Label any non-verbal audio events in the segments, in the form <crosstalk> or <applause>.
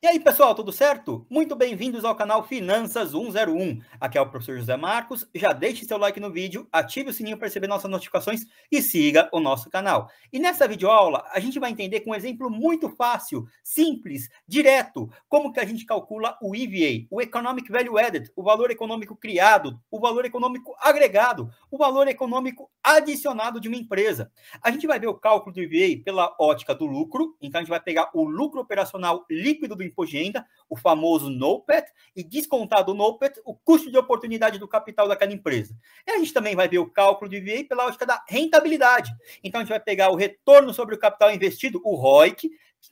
E aí, pessoal, tudo certo? Muito bem-vindos ao canal Finanças 101. Aqui é o professor José Marcos. Já deixe seu like no vídeo, ative o sininho para receber nossas notificações e siga o nosso canal. E nessa videoaula, a gente vai entender com um exemplo muito fácil, simples, direto, como que a gente calcula o EVA, o Economic Value Added, o valor econômico criado, o valor econômico agregado, o valor econômico adicionado de uma empresa. A gente vai ver o cálculo do EVA pela ótica do lucro, então a gente vai pegar o lucro operacional líquido do imposto de renda, o famoso NOPET, e descontado o NOPET, o custo de oportunidade do capital daquela empresa. E a gente também vai ver o cálculo de VI pela ótica da rentabilidade. Então, a gente vai pegar o retorno sobre o capital investido, o ROIC,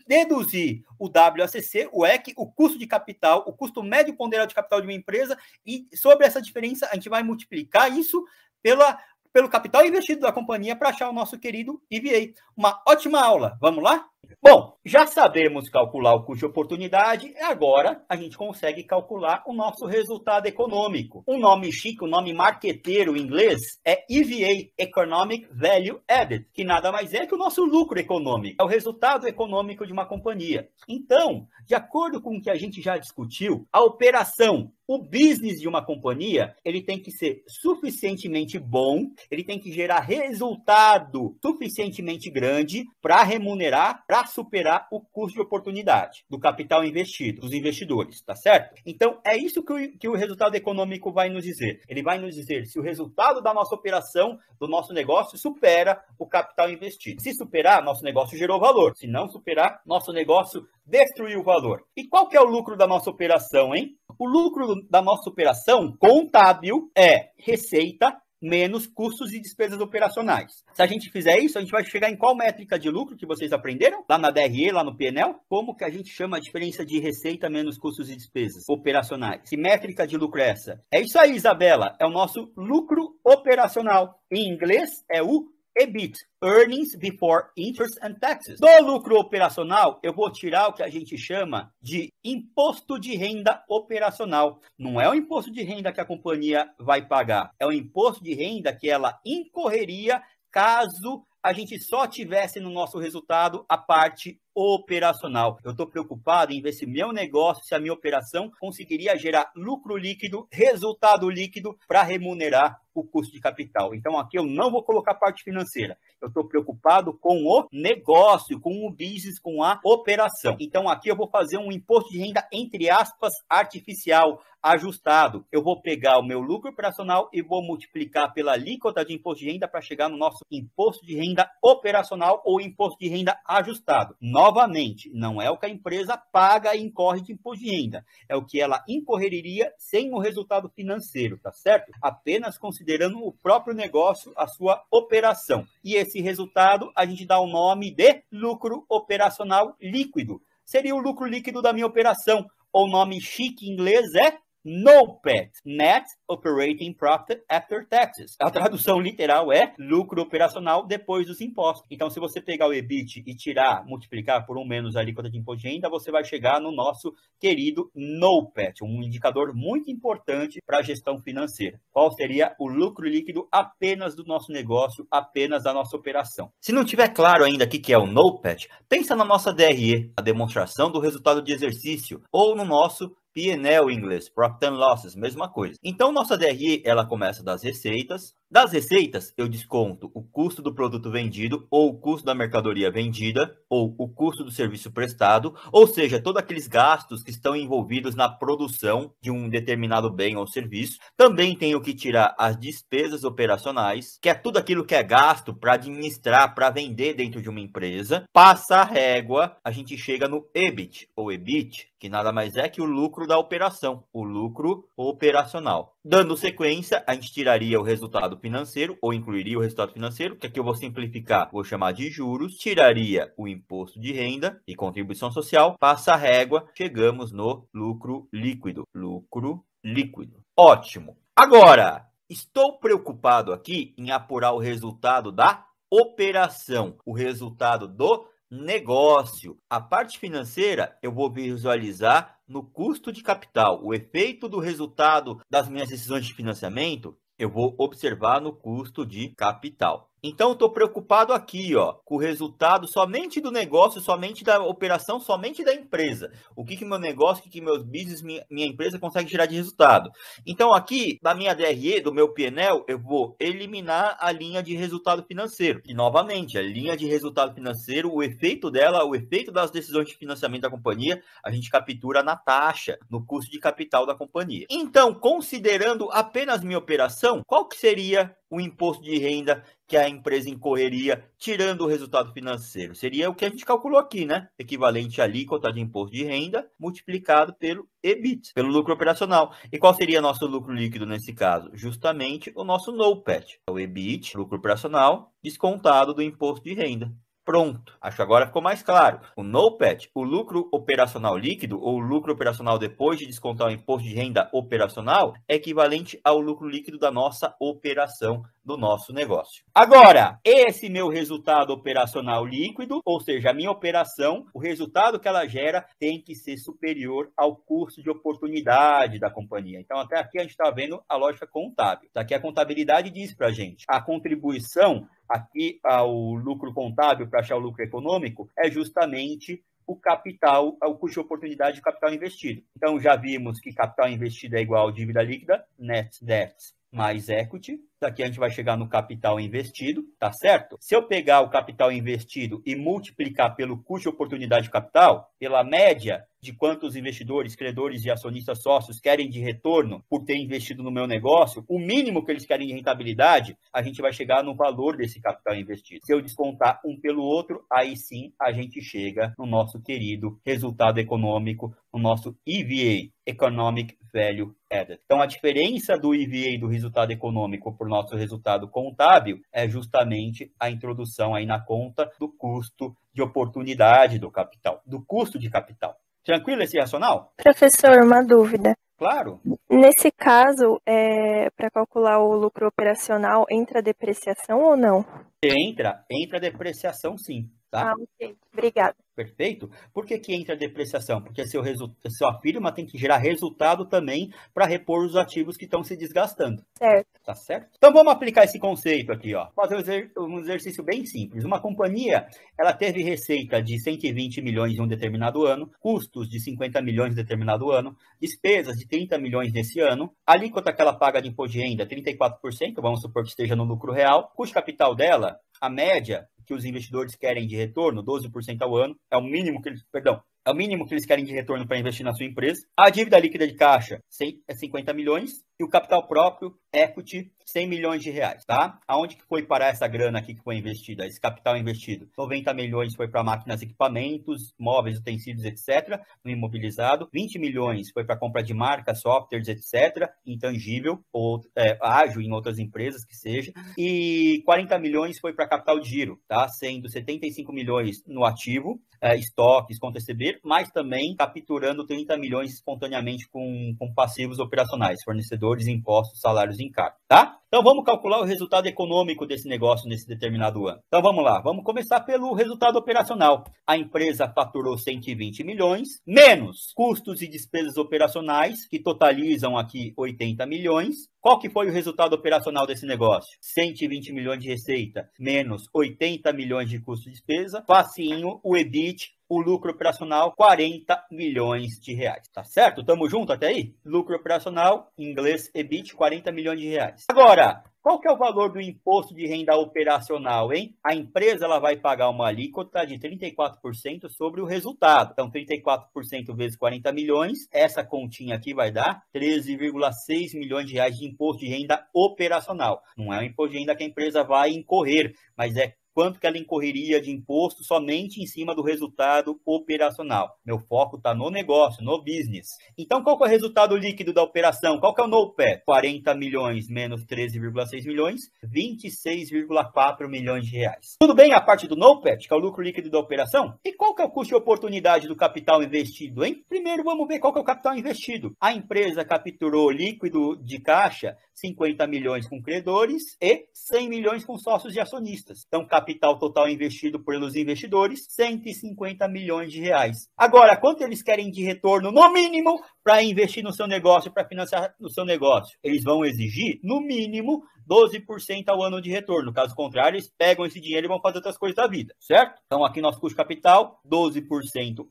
deduzir o WACC, o EC, o custo de capital, o custo médio ponderado de capital de uma empresa, e sobre essa diferença, a gente vai multiplicar isso pela, pelo capital investido da companhia para achar o nosso querido EVA. Uma ótima aula. Vamos lá? Bom, já sabemos calcular o custo de oportunidade, agora a gente consegue calcular o nosso resultado econômico. Um nome chique, um nome marqueteiro em inglês é EVA, Economic Value Added, que nada mais é que o nosso lucro econômico, é o resultado econômico de uma companhia. Então, de acordo com o que a gente já discutiu, a operação o business de uma companhia, ele tem que ser suficientemente bom, ele tem que gerar resultado suficientemente grande para remunerar, para para superar o custo de oportunidade do capital investido, dos investidores, tá certo? Então, é isso que o, que o resultado econômico vai nos dizer. Ele vai nos dizer se o resultado da nossa operação, do nosso negócio, supera o capital investido. Se superar, nosso negócio gerou valor. Se não superar, nosso negócio destruiu o valor. E qual que é o lucro da nossa operação, hein? O lucro da nossa operação contábil é receita menos custos e despesas operacionais. Se a gente fizer isso, a gente vai chegar em qual métrica de lucro que vocês aprenderam? Lá na DRE, lá no PNL? Como que a gente chama a diferença de receita menos custos e despesas operacionais? Que métrica de lucro é essa? É isso aí, Isabela. É o nosso lucro operacional. Em inglês é o EBIT, Earnings Before Interest and Taxes. Do lucro operacional, eu vou tirar o que a gente chama de imposto de renda operacional. Não é o imposto de renda que a companhia vai pagar, é o imposto de renda que ela incorreria caso a gente só tivesse no nosso resultado a parte operacional. Eu estou preocupado em ver se meu negócio, se a minha operação conseguiria gerar lucro líquido, resultado líquido para remunerar o custo de capital. Então aqui eu não vou colocar a parte financeira. Eu estou preocupado com o negócio, com o business, com a operação. Então aqui eu vou fazer um imposto de renda entre aspas artificial, ajustado. Eu vou pegar o meu lucro operacional e vou multiplicar pela alíquota de imposto de renda para chegar no nosso imposto de renda renda operacional ou imposto de renda ajustado. Novamente, não é o que a empresa paga e incorre de imposto de renda, é o que ela incorreria sem o resultado financeiro, tá certo? Apenas considerando o próprio negócio, a sua operação. E esse resultado a gente dá o nome de lucro operacional líquido. Seria o lucro líquido da minha operação, ou nome chique em inglês é NOPAT, Net Operating Profit After Taxes. A tradução literal é lucro operacional depois dos impostos. Então, se você pegar o EBIT e tirar, multiplicar por um menos a alíquota de imposto de renda, você vai chegar no nosso querido NOPAT, um indicador muito importante para a gestão financeira. Qual seria o lucro líquido apenas do nosso negócio, apenas da nossa operação? Se não tiver claro ainda o que é o NOPAT, pensa na nossa DRE, a demonstração do resultado de exercício, ou no nosso P&L inglês, Profit and Losses, mesma coisa. Então, nossa DR, ela começa das receitas, das receitas, eu desconto o custo do produto vendido, ou o custo da mercadoria vendida, ou o custo do serviço prestado, ou seja, todos aqueles gastos que estão envolvidos na produção de um determinado bem ou serviço. Também tenho que tirar as despesas operacionais, que é tudo aquilo que é gasto para administrar, para vender dentro de uma empresa. Passa a régua, a gente chega no EBIT, ou EBIT, que nada mais é que o lucro da operação, o lucro operacional. Dando sequência, a gente tiraria o resultado financeiro, ou incluiria o resultado financeiro, que aqui eu vou simplificar, vou chamar de juros, tiraria o imposto de renda e contribuição social, passa a régua, chegamos no lucro líquido. Lucro líquido. Ótimo. Agora, estou preocupado aqui em apurar o resultado da operação, o resultado do negócio. A parte financeira eu vou visualizar no custo de capital. O efeito do resultado das minhas decisões de financiamento eu vou observar no custo de capital. Então, estou preocupado aqui, ó, com o resultado somente do negócio, somente da operação, somente da empresa. O que, que meu negócio, o que, que meus business, minha, minha empresa consegue tirar de resultado. Então, aqui, da minha DRE, do meu PNL, eu vou eliminar a linha de resultado financeiro. E, novamente, a linha de resultado financeiro, o efeito dela, o efeito das decisões de financiamento da companhia, a gente captura na taxa, no custo de capital da companhia. Então, considerando apenas minha operação, qual que seria o imposto de renda que a empresa incorreria, tirando o resultado financeiro. Seria o que a gente calculou aqui, né? Equivalente à alíquota de imposto de renda multiplicado pelo EBIT, pelo lucro operacional. E qual seria nosso lucro líquido nesse caso? Justamente o nosso NOPAT, o EBIT, lucro operacional, descontado do imposto de renda. Pronto, acho que agora ficou mais claro. O NOPAT, o lucro operacional líquido, ou lucro operacional depois de descontar o imposto de renda operacional, é equivalente ao lucro líquido da nossa operação do nosso negócio. Agora, esse meu resultado operacional líquido, ou seja, a minha operação, o resultado que ela gera tem que ser superior ao custo de oportunidade da companhia. Então, até aqui a gente está vendo a lógica contábil. Daqui tá a contabilidade diz para gente a contribuição aqui ao lucro contábil para achar o lucro econômico é justamente o capital, o custo de oportunidade de capital investido. Então, já vimos que capital investido é igual a dívida líquida, net debt mais equity, Aqui a gente vai chegar no capital investido, tá certo? Se eu pegar o capital investido e multiplicar pelo custo de oportunidade de capital, pela média de quantos investidores, credores e acionistas sócios querem de retorno por ter investido no meu negócio, o mínimo que eles querem de rentabilidade, a gente vai chegar no valor desse capital investido. Se eu descontar um pelo outro, aí sim a gente chega no nosso querido resultado econômico, no nosso EVA, Economic Value Added. Então a diferença do EVA do resultado econômico para o nosso resultado contábil é justamente a introdução aí na conta do custo de oportunidade do capital, do custo de capital. Tranquilo esse racional? Professor, uma dúvida. Claro. Nesse caso, é, para calcular o lucro operacional, entra depreciação ou não? Entra, entra depreciação sim. Tá? Ah, ok. Obrigada. Perfeito? Por que, que entra a depreciação? Porque seu resu... sua firma tem que gerar resultado também para repor os ativos que estão se desgastando. Certo. Tá certo? Então vamos aplicar esse conceito aqui, ó. Fazer um, exer... um exercício bem simples. Uma companhia, ela teve receita de 120 milhões em um determinado ano, custos de 50 milhões em determinado ano, despesas de 30 milhões nesse ano, alíquota que ela paga de imposto de renda, 34%, vamos supor que esteja no lucro real, custo capital dela, a média que os investidores querem de retorno, 12% ao ano, é o mínimo que eles, perdão, é o mínimo que eles querem de retorno para investir na sua empresa. A dívida líquida de caixa é 50 milhões e o capital próprio, equity, 100 milhões de reais, tá? Aonde que foi parar essa grana aqui que foi investida, esse capital investido? 90 milhões foi para máquinas, equipamentos, móveis, utensílios, etc., no imobilizado. 20 milhões foi para compra de marcas, softwares, etc., intangível ou é, ágil em outras empresas que seja. E 40 milhões foi para capital de giro, tá? Sendo 75 milhões no ativo, é, estoques, conta receber, mas também capturando 30 milhões espontaneamente com, com passivos operacionais, fornecedores trabalhadores, impostos, salários e encargos, tá? Então vamos calcular o resultado econômico desse negócio nesse determinado ano. Então vamos lá, vamos começar pelo resultado operacional. A empresa faturou 120 milhões, menos custos e despesas operacionais, que totalizam aqui 80 milhões. Qual que foi o resultado operacional desse negócio? 120 milhões de receita, menos 80 milhões de custo de despesa, facinho, o EBIT o lucro operacional 40 milhões de reais, tá certo? Tamo junto até aí? Lucro operacional, em inglês EBIT, 40 milhões de reais. Agora, qual que é o valor do imposto de renda operacional, hein? A empresa ela vai pagar uma alíquota de 34% sobre o resultado. Então, 34% vezes 40 milhões, essa continha aqui vai dar 13,6 milhões de reais de imposto de renda operacional. Não é o imposto de renda que a empresa vai incorrer, mas é quanto que ela incorreria de imposto somente em cima do resultado operacional. Meu foco está no negócio, no business. Então, qual é o resultado líquido da operação? Qual que é o NOPE? 40 milhões menos 13,6 milhões, 26,4 milhões de reais. Tudo bem a parte do NOPET, que é o lucro líquido da operação? E qual que é o custo de oportunidade do capital investido, hein? Primeiro, vamos ver qual que é o capital investido. A empresa capturou líquido de caixa 50 milhões com credores e 100 milhões com sócios e acionistas. Então, capital capital total investido pelos investidores, 150 milhões de reais. Agora, quanto eles querem de retorno, no mínimo, para investir no seu negócio, para financiar o seu negócio? Eles vão exigir, no mínimo, 12% ao ano de retorno. Caso contrário, eles pegam esse dinheiro e vão fazer outras coisas da vida, certo? Então, aqui nosso custo capital, 12%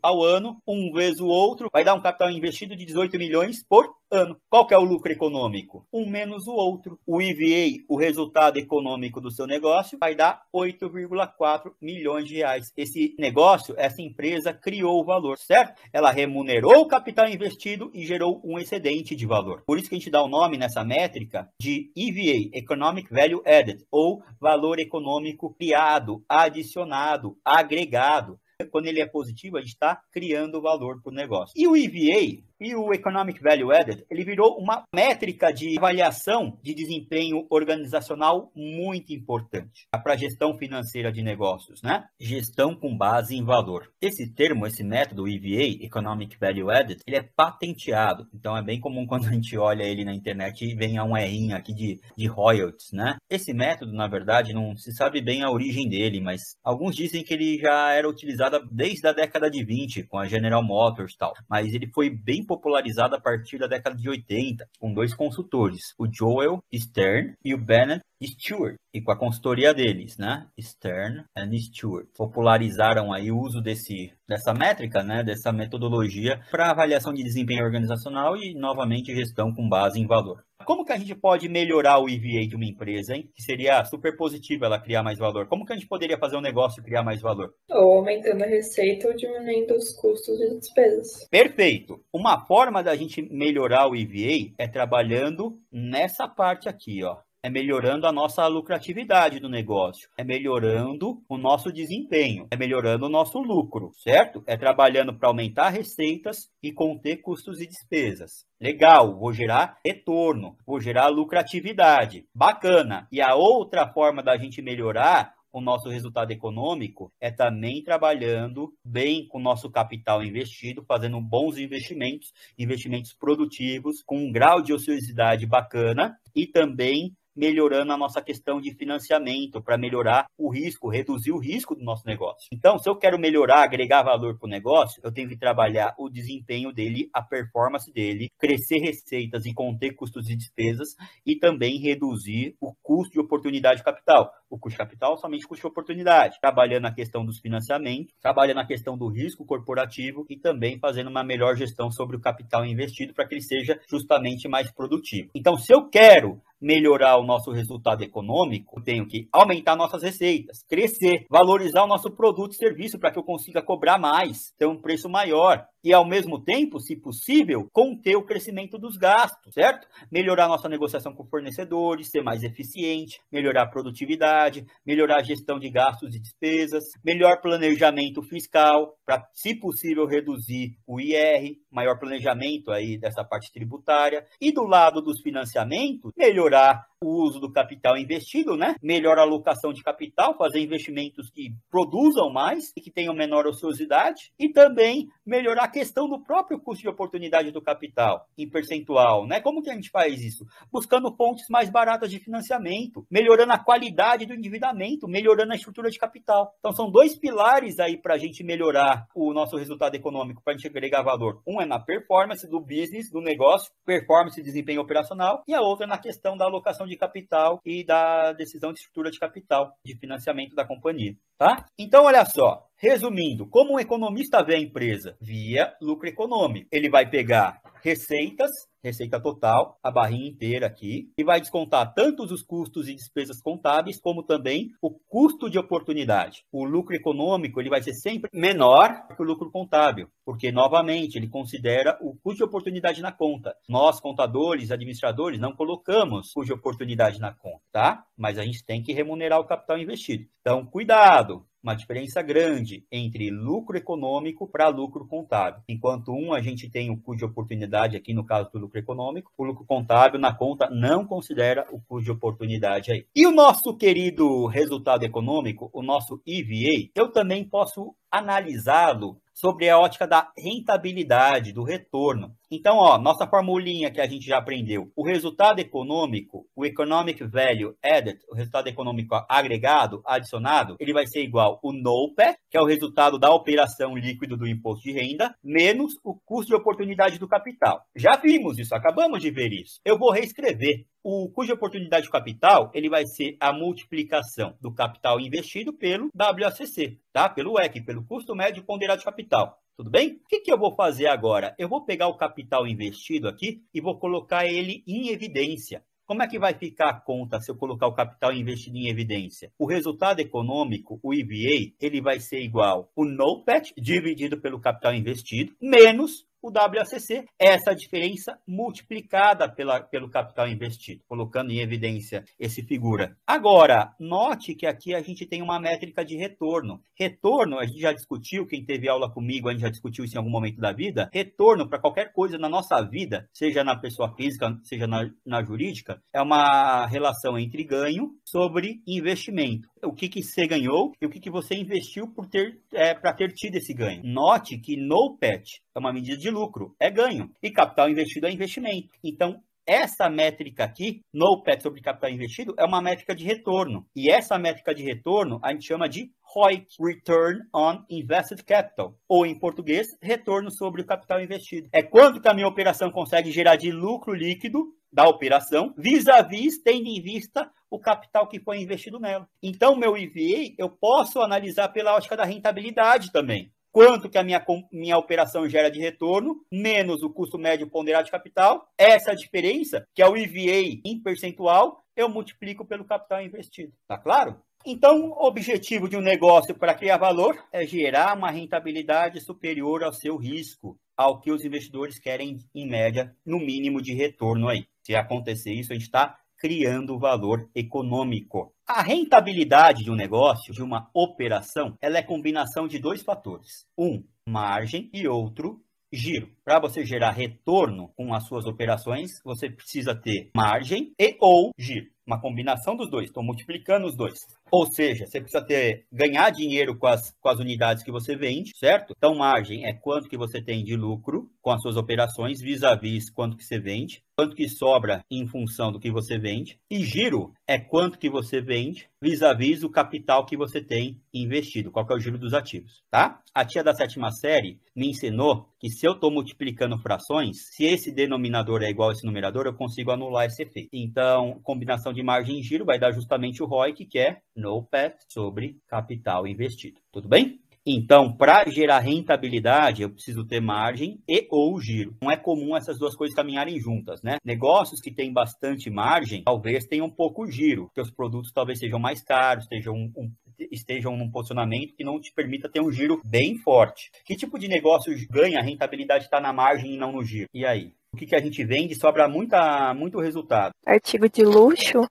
ao ano, um vezes o outro, vai dar um capital investido de 18 milhões por ano. Qual que é o lucro econômico? Um menos o outro. O EVA, o resultado econômico do seu negócio, vai dar 8,4 milhões de reais. Esse negócio, essa empresa criou o valor, certo? Ela remunerou o capital investido e gerou um excedente de valor. Por isso que a gente dá o nome nessa métrica de EVA, Economic Value Added, ou valor econômico criado, adicionado, agregado quando ele é positivo, a gente está criando valor para o negócio. E o EVA e o Economic Value Added, ele virou uma métrica de avaliação de desempenho organizacional muito importante tá? para gestão financeira de negócios, né? Gestão com base em valor. Esse termo, esse método EVA, Economic Value Added, ele é patenteado. Então é bem comum <laughs> quando a gente olha ele na internet e vem a um errinho aqui de, de royalties, né? Esse método, na verdade, não se sabe bem a origem dele, mas alguns dizem que ele já era utilizado popularizada desde a década de 20, com a General Motors e tal, mas ele foi bem popularizado a partir da década de 80, com dois consultores, o Joel Stern e o Bennett Stewart, e com a consultoria deles, né? Stern and Stewart. Popularizaram aí o uso desse, dessa métrica, né? Dessa metodologia para avaliação de desempenho organizacional e, novamente, gestão com base em valor. Como que a gente pode melhorar o EVA de uma empresa, hein? Que seria super positivo ela criar mais valor. Como que a gente poderia fazer um negócio criar mais valor? Ou aumentando a receita ou diminuindo os custos e despesas. Perfeito. Uma forma da gente melhorar o EVA é trabalhando nessa parte aqui, ó é melhorando a nossa lucratividade do negócio, é melhorando o nosso desempenho, é melhorando o nosso lucro, certo? É trabalhando para aumentar receitas e conter custos e despesas. Legal, vou gerar retorno, vou gerar lucratividade. Bacana. E a outra forma da gente melhorar o nosso resultado econômico é também trabalhando bem com o nosso capital investido, fazendo bons investimentos, investimentos produtivos, com um grau de ociosidade bacana e também melhorando a nossa questão de financiamento, para melhorar o risco, reduzir o risco do nosso negócio. Então, se eu quero melhorar, agregar valor para o negócio, eu tenho que trabalhar o desempenho dele, a performance dele, crescer receitas e conter custos e despesas e também reduzir o custo de oportunidade de capital. O custo de capital é somente custo de oportunidade, trabalhando a questão dos financiamentos, trabalhando a questão do risco corporativo e também fazendo uma melhor gestão sobre o capital investido para que ele seja justamente mais produtivo. Então, se eu quero melhorar o nosso resultado econômico, tenho que aumentar nossas receitas, crescer, valorizar o nosso produto e serviço para que eu consiga cobrar mais, ter um preço maior e, ao mesmo tempo, se possível, conter o crescimento dos gastos, certo? Melhorar nossa negociação com fornecedores, ser mais eficiente, melhorar a produtividade, melhorar a gestão de gastos e despesas, melhor planejamento fiscal para, se possível, reduzir o IR, maior planejamento aí dessa parte tributária. E do lado dos financiamentos, melhorar o uso do capital investido, né? Melhor alocação de capital, fazer investimentos que produzam mais e que tenham menor ociosidade, e também melhorar a questão do próprio custo de oportunidade do capital em percentual, né? Como que a gente faz isso? Buscando fontes mais baratas de financiamento, melhorando a qualidade do endividamento, melhorando a estrutura de capital. Então são dois pilares aí para a gente melhorar o nosso resultado econômico, para a gente agregar valor. Um é na performance do business, do negócio, performance e desempenho operacional, e a outra é na questão da alocação de de capital e da decisão de estrutura de capital de financiamento da companhia, tá? Então, olha só, Resumindo, como um economista vê a empresa? Via lucro econômico. Ele vai pegar receitas, receita total, a barrinha inteira aqui, e vai descontar tanto os custos e despesas contábeis, como também o custo de oportunidade. O lucro econômico ele vai ser sempre menor que o lucro contábil, porque, novamente, ele considera o custo de oportunidade na conta. Nós, contadores, administradores, não colocamos custo de oportunidade na conta, tá? Mas a gente tem que remunerar o capital investido. Então, cuidado! uma diferença grande entre lucro econômico para lucro contábil. Enquanto um a gente tem o custo de oportunidade aqui no caso do lucro econômico, o lucro contábil na conta não considera o custo de oportunidade aí. E o nosso querido resultado econômico, o nosso EVA, eu também posso analisado sobre a ótica da rentabilidade, do retorno. Então, ó, nossa formulinha que a gente já aprendeu, o resultado econômico, o economic value added, o resultado econômico agregado, adicionado, ele vai ser igual o NOPE, que é o resultado da operação líquido do imposto de renda, menos o custo de oportunidade do capital. Já vimos isso, acabamos de ver isso. Eu vou reescrever. O custo de oportunidade do capital, ele vai ser a multiplicação do capital investido pelo WACC, tá? Pelo EC, pelo Custo médio ponderado de capital. Tudo bem? O que, que eu vou fazer agora? Eu vou pegar o capital investido aqui e vou colocar ele em evidência. Como é que vai ficar a conta se eu colocar o capital investido em evidência? O resultado econômico, o EVA, ele vai ser igual o NOPAT dividido pelo capital investido, menos o WACC, é essa diferença multiplicada pela, pelo capital investido, colocando em evidência esse figura. Agora, note que aqui a gente tem uma métrica de retorno. Retorno, a gente já discutiu, quem teve aula comigo, a gente já discutiu isso em algum momento da vida. Retorno para qualquer coisa na nossa vida, seja na pessoa física, seja na, na jurídica, é uma relação entre ganho sobre investimento o que, que você ganhou e o que, que você investiu para ter é, para ter tido esse ganho. Note que no PET é uma medida de lucro, é ganho. E capital investido é investimento. Então, essa métrica aqui, no PET sobre capital investido, é uma métrica de retorno. E essa métrica de retorno a gente chama de ROIC, Return on Invested Capital, ou em português, retorno sobre o capital investido. É quanto que a minha operação consegue gerar de lucro líquido da operação, vis-à-vis, tendo em vista o capital que foi investido nela. Então, meu IVA, eu posso analisar pela ótica da rentabilidade também. Quanto que a minha, minha operação gera de retorno, menos o custo médio ponderado de capital, essa diferença, que é o IVA em percentual, eu multiplico pelo capital investido. Tá claro? Então, o objetivo de um negócio para criar valor é gerar uma rentabilidade superior ao seu risco, ao que os investidores querem, em média, no mínimo de retorno aí. Se acontecer isso, a gente está criando valor econômico. A rentabilidade de um negócio, de uma operação, ela é combinação de dois fatores. Um, margem e outro, giro. Para você gerar retorno com as suas operações, você precisa ter margem e ou giro. Uma combinação dos dois. Estou multiplicando os dois. Ou seja, você precisa ter ganhar dinheiro com as, com as unidades que você vende, certo? Então, margem é quanto que você tem de lucro com as suas operações, vis-à-vis quanto que você vende, quanto que sobra em função do que você vende. E giro é quanto que você vende, vis-à-vis o capital que você tem investido, qual que é o giro dos ativos, tá? A tia da sétima série me ensinou que se eu estou multiplicando frações, se esse denominador é igual a esse numerador, eu consigo anular esse efeito. Então, combinação de margem e giro vai dar justamente o ROI, que é no NOPAT sobre capital investido. Tudo bem? Então, para gerar rentabilidade, eu preciso ter margem e ou giro. Não é comum essas duas coisas caminharem juntas, né? Negócios que têm bastante margem, talvez tenham pouco giro, porque os produtos talvez sejam mais caros, estejam, um, estejam num posicionamento que não te permita ter um giro bem forte. Que tipo de negócio ganha rentabilidade está na margem e não no giro? E aí? O que, que a gente vende sobra muita, muito resultado. Artigo de luxo.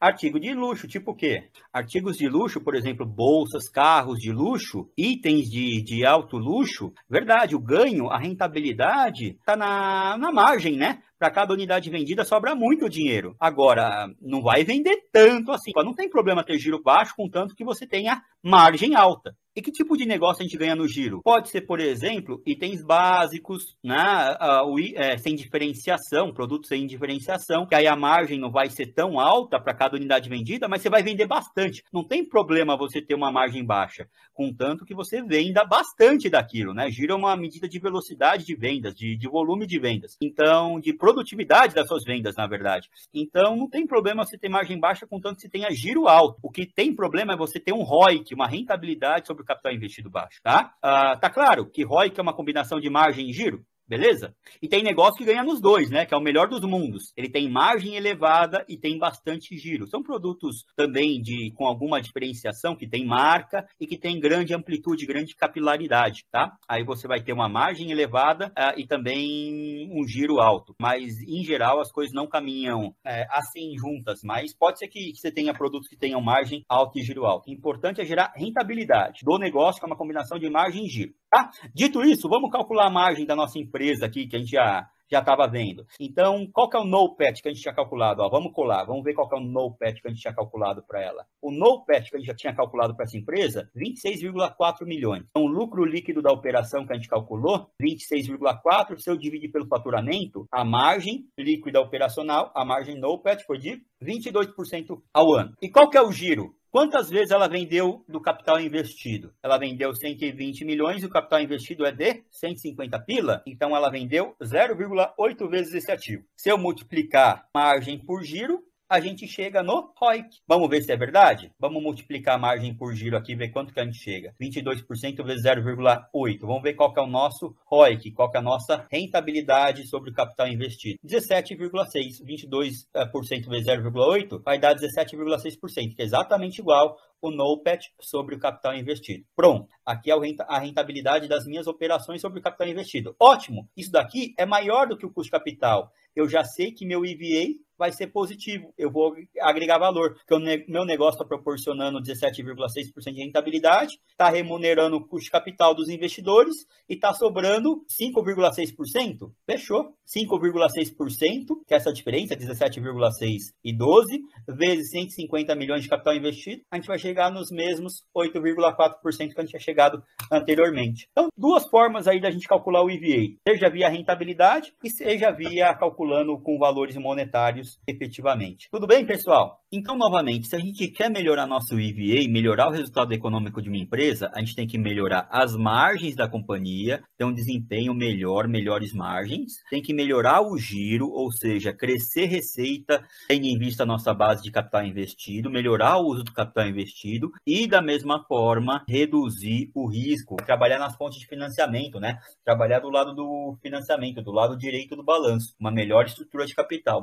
Artigo de luxo, tipo o quê? Artigos de luxo, por exemplo, bolsas, carros de luxo, itens de, de alto luxo, verdade, o ganho, a rentabilidade está na, na margem, né? para cada unidade vendida sobra muito dinheiro. Agora, não vai vender tanto assim. Não tem problema ter giro baixo, contanto que você tenha margem alta. E que tipo de negócio a gente ganha no giro? Pode ser, por exemplo, itens básicos, né? É, sem diferenciação, produtos sem diferenciação, que aí a margem não vai ser tão alta para cada unidade vendida, mas você vai vender bastante. Não tem problema você ter uma margem baixa, contanto que você venda bastante daquilo, né? Giro é uma medida de velocidade de vendas, de, de volume de vendas. Então, de produtos produtividade das suas vendas, na verdade. Então, não tem problema você ter margem baixa, contanto que você tenha giro alto. O que tem problema é você ter um ROIC, uma rentabilidade sobre o capital investido baixo, tá? Ah, tá claro que ROIC é uma combinação de margem e giro? Beleza? E tem negócio que ganha nos dois, né? Que é o melhor dos mundos. Ele tem margem elevada e tem bastante giro. São produtos também de com alguma diferenciação, que tem marca e que tem grande amplitude, grande capilaridade, tá? Aí você vai ter uma margem elevada uh, e também um giro alto. Mas, em geral, as coisas não caminham é, assim juntas, mas pode ser que, que você tenha produtos que tenham margem alta e giro alto. O importante é gerar rentabilidade do negócio, que é uma combinação de margem e giro, tá? Dito isso, vamos calcular a margem da nossa empresa surpresa aqui que a gente já já estava vendo. Então, qual que é o NOPAT que a gente tinha calculado? Ó, vamos colar, vamos ver qual que é o NOPAT que a gente tinha calculado para ela. O NOPAT que a gente já tinha calculado para essa empresa, 26,4 milhões. Então, o lucro líquido da operação que a gente calculou, 26,4, se eu dividir pelo faturamento, a margem líquida operacional, a margem NOPAT foi de 22% ao ano. E qual que é o giro? Quantas vezes ela vendeu do capital investido? Ela vendeu 120 milhões e o capital investido é de 150 pila, então ela vendeu 0,8 vezes esse ativo. Se eu multiplicar margem por giro, a gente chega no ROIC. Vamos ver se é verdade? Vamos multiplicar a margem por giro aqui, ver quanto que a gente chega. 22% vezes 0,8. Vamos ver qual que é o nosso ROIC, qual que é a nossa rentabilidade sobre o capital investido. 17,6. 22% vezes 0,8 vai dar 17,6%, que é exatamente igual o NOPET sobre o capital investido. Pronto, aqui é a rentabilidade das minhas operações sobre o capital investido. Ótimo, isso daqui é maior do que o custo de capital. Eu já sei que meu EVA vai ser positivo, eu vou agregar valor, porque o meu negócio está proporcionando 17,6% de rentabilidade, está remunerando o custo capital dos investidores e está sobrando 5,6%. Fechou. 5,6%, que é essa diferença, 17,6% e 12, vezes 150 milhões de capital investido, a gente vai chegar nos mesmos 8,4% que a gente tinha chegado anteriormente. Então, duas formas aí da gente calcular o EVA, seja via rentabilidade e seja via calculando com valores monetários efetivamente. Tudo bem, pessoal? Então, novamente, se a gente quer melhorar nosso EVA, melhorar o resultado econômico de uma empresa, a gente tem que melhorar as margens da companhia, ter um desempenho melhor, melhores margens, tem que melhorar o giro, ou seja, crescer receita, tendo em vista a nossa base de capital investido, melhorar o uso do capital investido e, da mesma forma, reduzir o risco, trabalhar nas fontes de financiamento, né? Trabalhar do lado do financiamento, do lado direito do balanço, uma melhor estrutura de capital,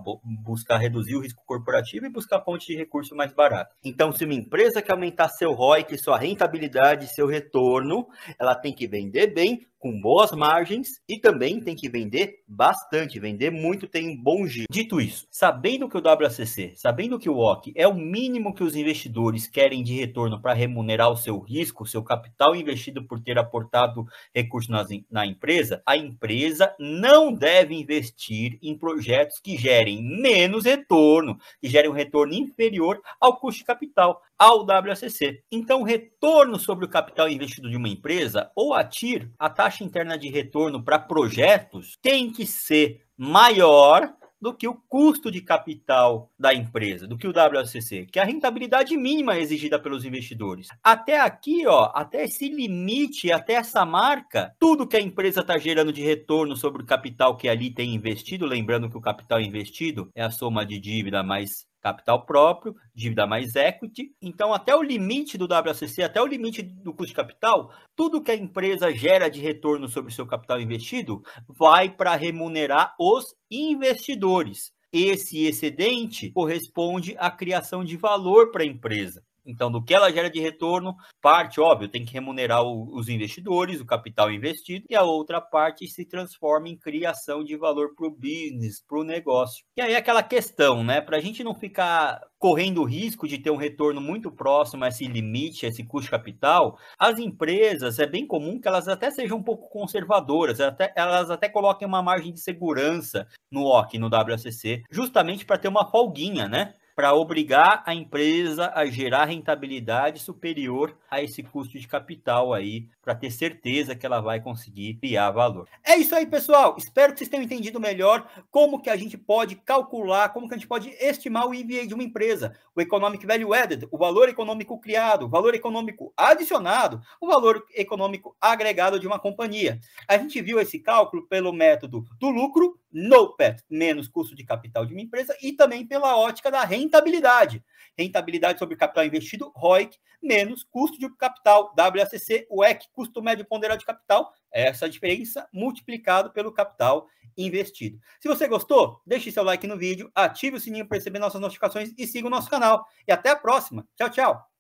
buscar reduzir o risco corporativo e buscar fonte de recurso mais barata. Então, se uma empresa quer aumentar seu ROI, sua rentabilidade, seu retorno, ela tem que vender bem, com boas margens e também tem que vender bastante, vender muito tem bom giro. Dito isso, sabendo que o WACC, sabendo que o OC é o mínimo que os investidores querem de retorno para remunerar o seu risco, o seu capital investido por ter aportado recursos na, na empresa, a empresa não deve investir em projetos que gerem menos retorno, que gerem um retorno inferior ao custo de capital, ao WACC. Então, retorno sobre o capital investido de uma empresa ou a TIR, a taxa taxa interna de retorno para projetos tem que ser maior do que o custo de capital da empresa, do que o WACC, que é a rentabilidade mínima exigida pelos investidores. Até aqui, ó, até esse limite, até essa marca, tudo que a empresa está gerando de retorno sobre o capital que ali tem investido, lembrando que o capital investido é a soma de dívida mais capital próprio, dívida mais equity. Então, até o limite do WACC, até o limite do custo de capital, tudo que a empresa gera de retorno sobre seu capital investido vai para remunerar os investidores. Esse excedente corresponde à criação de valor para a empresa. Então, do que ela gera de retorno, parte, óbvio, tem que remunerar o, os investidores, o capital investido, e a outra parte se transforma em criação de valor para o business, para o negócio. E aí é aquela questão, né? Para a gente não ficar correndo o risco de ter um retorno muito próximo a esse limite, a esse custo capital, as empresas, é bem comum que elas até sejam um pouco conservadoras, é até, elas até coloquem uma margem de segurança no OC, no WACC, justamente para ter uma folguinha, né? para obrigar a empresa a gerar rentabilidade superior a esse custo de capital aí, para ter certeza que ela vai conseguir criar valor. É isso aí, pessoal. Espero que vocês tenham entendido melhor como que a gente pode calcular, como que a gente pode estimar o EVA de uma empresa, o Economic Value Added, o valor econômico criado, o valor econômico adicionado, o valor econômico agregado de uma companhia. A gente viu esse cálculo pelo método do lucro no PET, menos custo de capital de uma empresa, e também pela ótica da rentabilidade. Rentabilidade sobre capital investido, ROIC, menos custo de capital, WACC, WEC, custo médio ponderado de capital, essa diferença multiplicado pelo capital investido. Se você gostou, deixe seu like no vídeo, ative o sininho para receber nossas notificações e siga o nosso canal. E até a próxima. Tchau, tchau.